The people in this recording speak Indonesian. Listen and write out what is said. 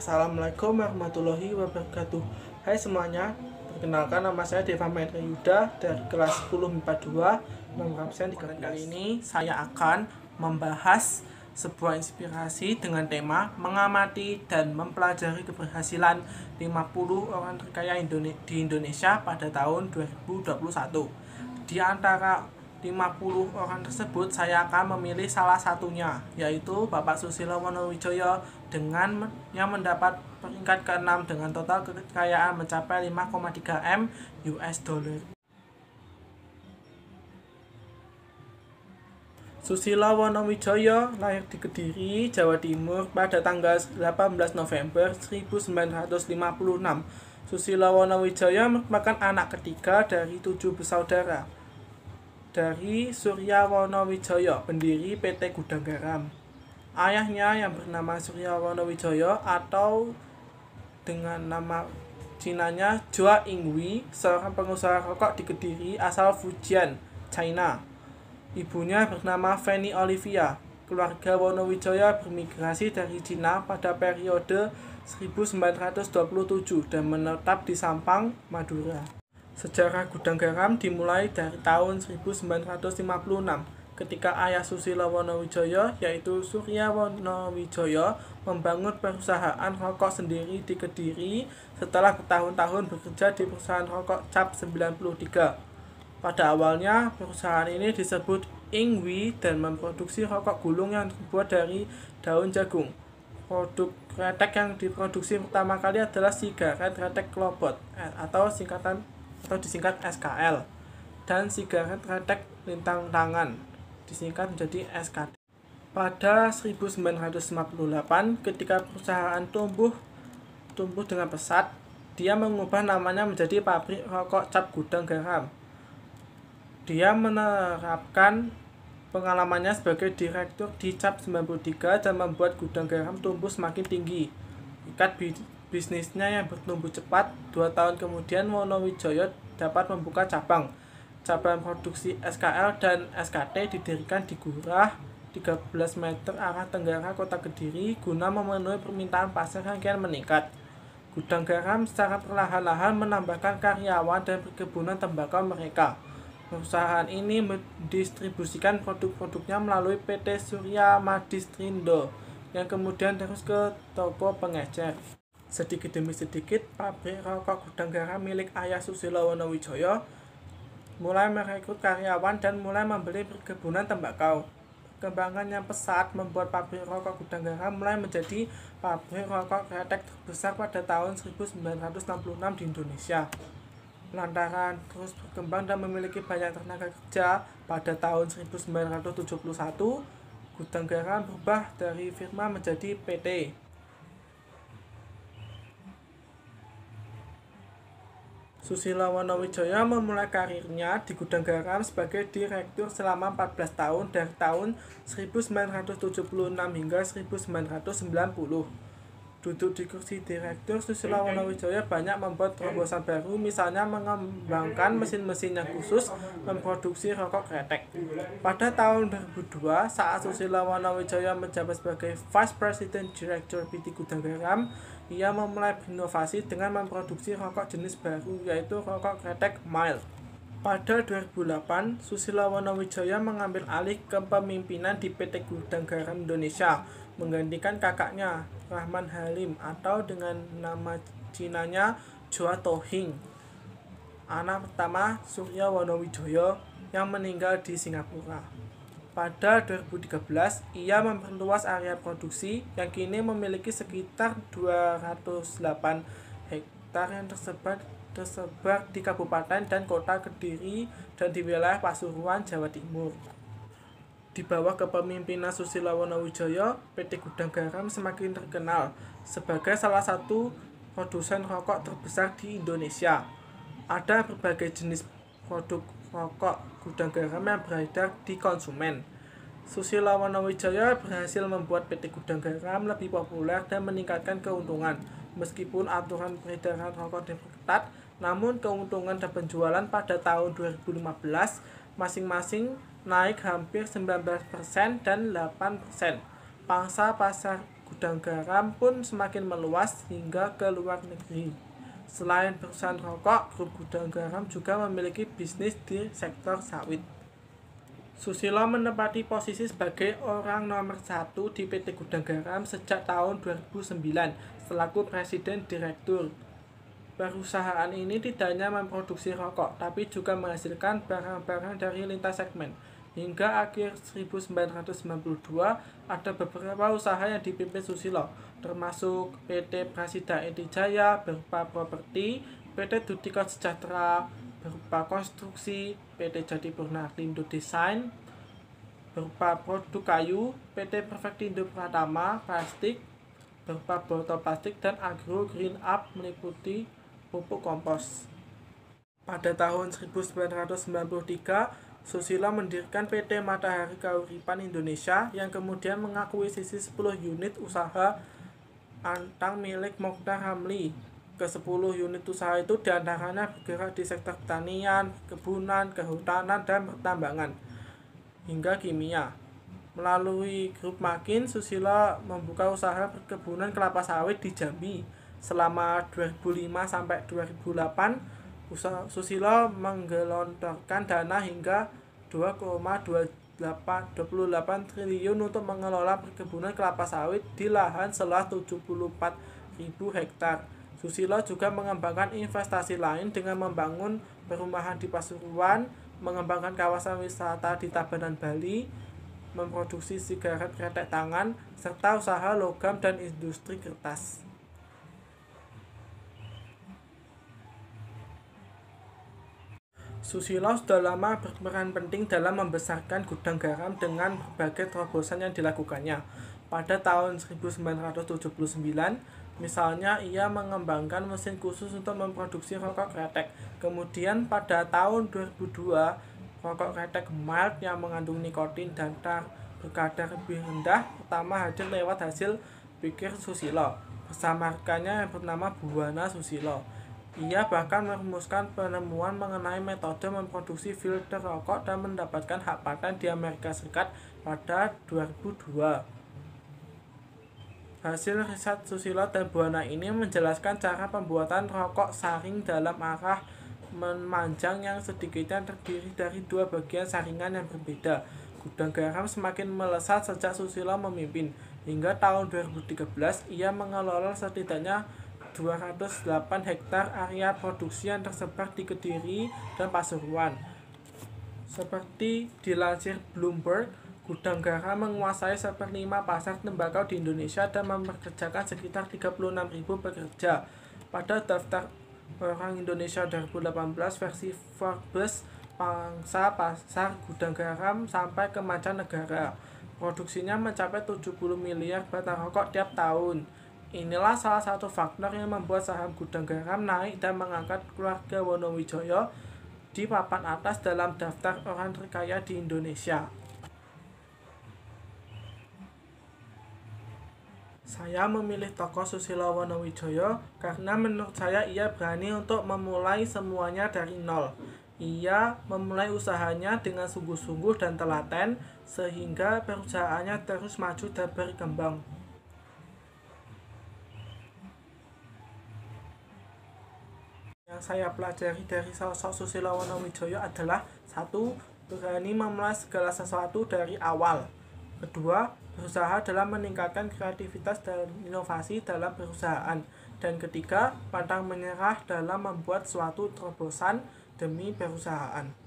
Assalamualaikum warahmatullahi wabarakatuh Hai semuanya, perkenalkan nama saya Deva Mahendra Yuda dari kelas 1042 nomor absen di kali ini saya akan membahas sebuah inspirasi dengan tema mengamati dan mempelajari keberhasilan 50 orang terkaya di Indonesia pada tahun 2021 di antara 50 orang tersebut saya akan memilih salah satunya yaitu Bapak Susilo Wonowijoyo dengan yang mendapat peringkat ke-6 dengan total kekayaan mencapai 5,3 M US dollar. Susilo Wonowijoyo lahir di Kediri, Jawa Timur pada tanggal 18 November 1956. Susilo Wonowijoyo merupakan anak ketiga dari tujuh bersaudara dari Suryawono Wijoyo, pendiri PT Gudang Garam. Ayahnya yang bernama Suryawono Wijoyo atau dengan nama Cinanya Joa Ingwi, seorang pengusaha rokok di Kediri asal Fujian, China. Ibunya bernama Fanny Olivia. Keluarga Wonowijoyo bermigrasi dari Cina pada periode 1927 dan menetap di Sampang, Madura. Sejarah Gudang Garam dimulai dari tahun 1956 ketika ayah Susilo Wonowijoyo yaitu Surya Wonowijoyo membangun perusahaan rokok sendiri di Kediri setelah bertahun-tahun bekerja di perusahaan rokok Cap 93. Pada awalnya perusahaan ini disebut Ingwi dan memproduksi rokok gulung yang terbuat dari daun jagung. Produk kretek yang diproduksi pertama kali adalah sigaret kretek klobot eh, atau singkatan atau disingkat SKL dan sigaret retek lintang tangan disingkat menjadi SKT. Pada 1958 ketika perusahaan tumbuh tumbuh dengan pesat, dia mengubah namanya menjadi pabrik rokok cap gudang garam. Dia menerapkan pengalamannya sebagai direktur di cap 93 dan membuat gudang garam tumbuh semakin tinggi. Ikat Bisnisnya yang bertumbuh cepat, dua tahun kemudian Wonowijoyo dapat membuka cabang. Cabang produksi SKL dan SKT didirikan di Gurah, 13 meter arah tenggara kota Kediri guna memenuhi permintaan pasar yang kian meningkat. Gudang garam secara perlahan-lahan menambahkan karyawan dan perkebunan tembakau mereka. Perusahaan ini mendistribusikan produk-produknya melalui PT Surya Madistrindo yang kemudian terus ke toko pengecer. Sedikit demi sedikit, pabrik rokok gudang garam milik Ayah Susilo Wijoyo mulai merekrut karyawan dan mulai membeli perkebunan tembakau. Perkembangan yang pesat membuat pabrik rokok gudang garam mulai menjadi pabrik rokok kretek terbesar pada tahun 1966 di Indonesia. Lantaran terus berkembang dan memiliki banyak tenaga kerja, pada tahun 1971, gudang garam berubah dari firma menjadi PT. Susilo Wonowijoyo memulai karirnya di gudang garam sebagai direktur selama 14 tahun dari tahun 1976 hingga 1990 duduk di kursi direktur Susilo Wonowijoyo banyak membuat terobosan baru misalnya mengembangkan mesin-mesin yang khusus memproduksi rokok kretek. Pada tahun 2002 saat Susilo Wonowijoyo menjabat sebagai Vice President Director PT Gudang Garam, ia memulai inovasi dengan memproduksi rokok jenis baru yaitu rokok kretek mild. Pada 2008, Susilo Wonowijoyo mengambil alih kepemimpinan di PT Gudang Garam Indonesia menggantikan kakaknya Rahman Halim atau dengan nama Cinanya Chua Tohing anak pertama Surya Wonowijoyo yang meninggal di Singapura. Pada 2013, ia memperluas area produksi yang kini memiliki sekitar 208 hektar yang tersebar tersebar di kabupaten dan kota Kediri dan di wilayah Pasuruan, Jawa Timur. Di bawah kepemimpinan Susila Wonowijoyo, PT Gudang Garam semakin terkenal sebagai salah satu produsen rokok terbesar di Indonesia. Ada berbagai jenis produk rokok Gudang Garam yang beredar di konsumen. Susila Wonowijoyo berhasil membuat PT Gudang Garam lebih populer dan meningkatkan keuntungan. Meskipun aturan peredaran rokok diperketat, namun keuntungan dan penjualan pada tahun 2015 masing-masing naik hampir 19% dan 8%. Pangsa pasar gudang garam pun semakin meluas hingga ke luar negeri. Selain perusahaan rokok, grup gudang garam juga memiliki bisnis di sektor sawit. Susilo menempati posisi sebagai orang nomor satu di PT Gudang Garam sejak tahun 2009 selaku Presiden Direktur Perusahaan ini tidak hanya memproduksi rokok, tapi juga menghasilkan barang-barang dari lintas segmen. Hingga akhir 1992, ada beberapa usaha yang dipimpin Susilo, termasuk PT Prasida Jaya berupa properti, PT Dudikot Sejahtera berupa konstruksi, PT Jati Lindo Desain berupa produk kayu, PT Perfectindo Pratama plastik berupa botol plastik dan Agro Green Up meliputi pupuk kompos. Pada tahun 1993, Susila mendirikan PT Matahari Kauripan Indonesia yang kemudian mengakui sisi 10 unit usaha Antang milik Mokhtar Hamli. Ke-10 unit usaha itu diantaranya bergerak di sektor pertanian, kebunan, kehutanan, dan pertambangan, hingga kimia. Melalui grup Makin, Susila membuka usaha perkebunan kelapa sawit di Jambi Selama 2005 sampai 2008, Susilo menggelontorkan dana hingga 2,28 triliun untuk mengelola perkebunan kelapa sawit di lahan seluas ribu hektar. Susilo juga mengembangkan investasi lain dengan membangun perumahan di Pasuruan, mengembangkan kawasan wisata di Tabanan Bali, memproduksi sigaret kretek tangan, serta usaha logam dan industri kertas. Susilo sudah lama berperan penting dalam membesarkan gudang garam dengan berbagai terobosan yang dilakukannya. Pada tahun 1979, misalnya ia mengembangkan mesin khusus untuk memproduksi rokok kretek. Kemudian pada tahun 2002, rokok kretek mild yang mengandung nikotin dan tar berkadar lebih rendah pertama hadir lewat hasil pikir Susilo bersama rekannya yang bernama Buwana Susilo. Ia bahkan merumuskan penemuan mengenai metode memproduksi filter rokok dan mendapatkan hak paten di Amerika Serikat pada 2002. Hasil riset Susilo dan Buana ini menjelaskan cara pembuatan rokok saring dalam arah memanjang yang sedikitnya terdiri dari dua bagian saringan yang berbeda. Gudang garam semakin melesat sejak Susilo memimpin. Hingga tahun 2013, ia mengelola setidaknya 208 hektar area produksi yang tersebar di Kediri dan Pasuruan. Seperti dilansir Bloomberg, gudang garam menguasai seperlima pasar tembakau di Indonesia dan mempekerjakan sekitar 36.000 pekerja. Pada daftar orang Indonesia 2018 versi Forbes pangsa pasar gudang garam sampai ke mancanegara. Produksinya mencapai 70 miliar batang rokok tiap tahun. Inilah salah satu faktor yang membuat saham Gudang Garam naik dan mengangkat keluarga Wonowijoyo di papan atas dalam daftar orang terkaya di Indonesia. Saya memilih tokoh Susilo Wonowijoyo karena menurut saya ia berani untuk memulai semuanya dari nol. Ia memulai usahanya dengan sungguh-sungguh dan telaten sehingga perusahaannya terus maju dan berkembang. saya pelajari dari sosok Susilo Wonowijoyo adalah satu berani memulai segala sesuatu dari awal. Kedua, berusaha dalam meningkatkan kreativitas dan inovasi dalam perusahaan. Dan ketiga, pantang menyerah dalam membuat suatu terobosan demi perusahaan.